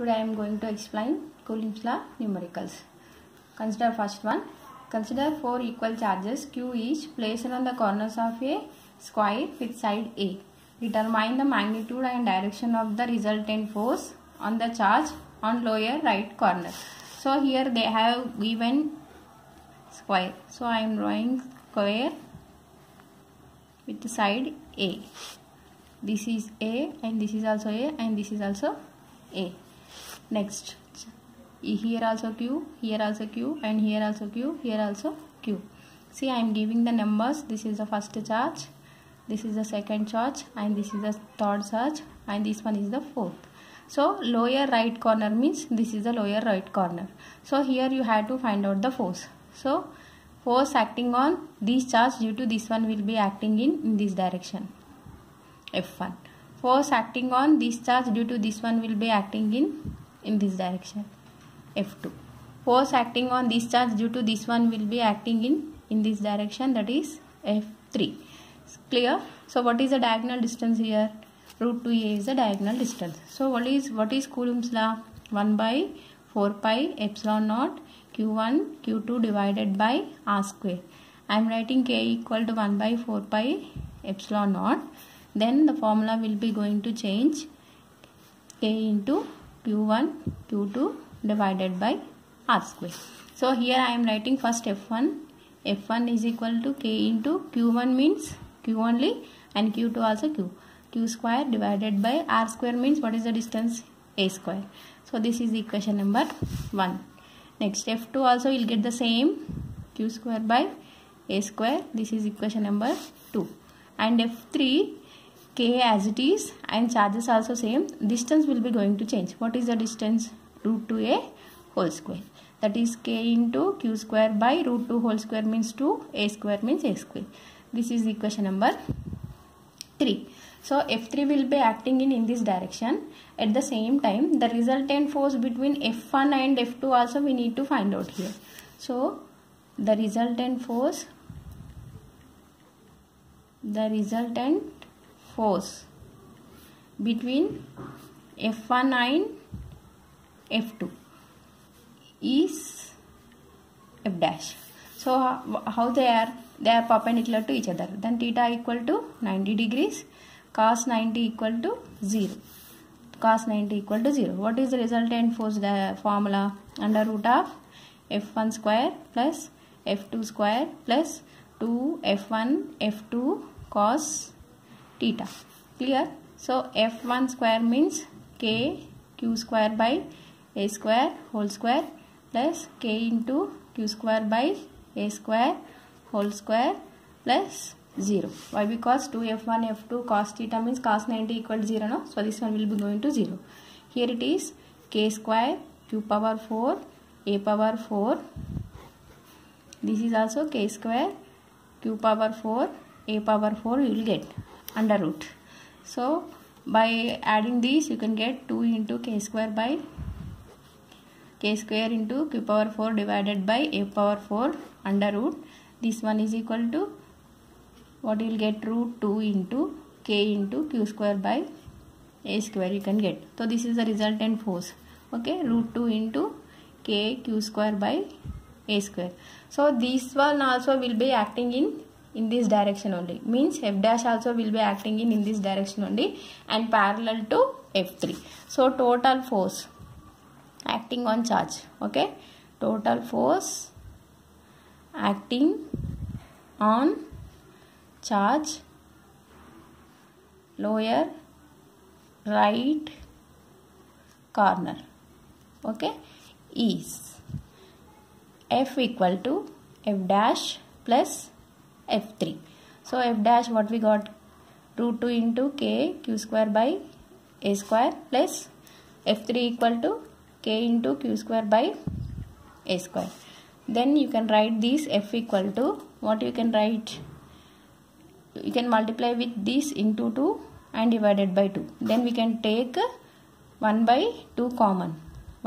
Today I am going to explain Coulomb's law numericals. Consider first one. Consider four equal charges Q each placed on the corners of a square with side A. Determine the magnitude and direction of the resultant force on the charge on lower right corner. So here they have given square. So I am drawing square with the side A. This is A and this is also A and this is also A next here also q here also q and here also q here also q see i am giving the numbers this is the first charge this is the second charge and this is the third charge and this one is the fourth so lower right corner means this is the lower right corner so here you have to find out the force so force acting on this charge due to this one will be acting in, in this direction f1 force acting on this charge due to this one will be acting in in this direction F2 force acting on this charge due to this one will be acting in in this direction that is F3 it's clear so what is the diagonal distance here root 2a is the diagonal distance so what is what is coulomb's law 1 by 4 pi epsilon naught q1 q2 divided by r square i am writing k equal to 1 by 4 pi epsilon naught then the formula will be going to change k into q1 q2 divided by r square so here i am writing first f1 f1 is equal to k into q1 means q only and q2 also q q square divided by r square means what is the distance a square so this is equation number 1 next f2 also will get the same q square by a square this is equation number 2 and f3 k as it is and charges also same distance will be going to change what is the distance root 2 a whole square that is k into q square by root 2 whole square means 2 a square means a square this is equation number 3 so F3 will be acting in, in this direction. At the same time, the resultant force between F1 and F2 also we need to find out here. So the resultant force, the resultant force between F1 and F2 is F dash. So how they are? They are perpendicular to each other. Then theta equal to 90 degrees, cos 90 equal to 0 cos 90 equal to 0. What is the resultant force? The formula under root of f1 square plus f2 square plus 2f1 f2 cos theta clear so f1 square means k q square by a square whole square plus k into q square by a square whole square plus 0 why because 2f1 f2 cos theta means cos 90 equals 0 no so this one will be going to 0 here it is k square q power 4 a power 4 this is also k square q power 4 a power 4 you will get under root so by adding these you can get 2 into k square by k square into q power 4 divided by a power 4 under root this one is equal to what you will get root 2 into k into q square by a square you can get so this is the resultant force okay root 2 into k q square by a square so this one also will be acting in in this direction only means f dash also will be acting in in this direction only and parallel to f3 so total force acting on charge okay total force acting on charge lower right corner okay is f equal to f dash plus f3 so f dash what we got root 2 into k q square by a square plus f3 equal to k into q square by a square then you can write this f equal to what you can write you can multiply with this into 2 and divided by 2 then we can take 1 by 2 common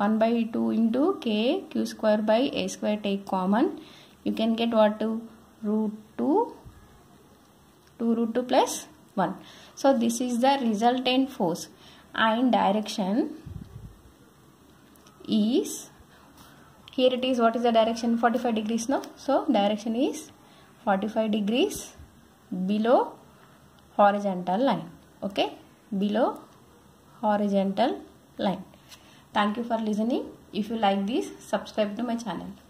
1 by 2 into k q square by a square take common you can get what to root 2 2 root 2 plus 1 so this is the resultant force and direction is here it is what is the direction 45 degrees now so direction is 45 degrees below horizontal line okay below horizontal line thank you for listening if you like this subscribe to my channel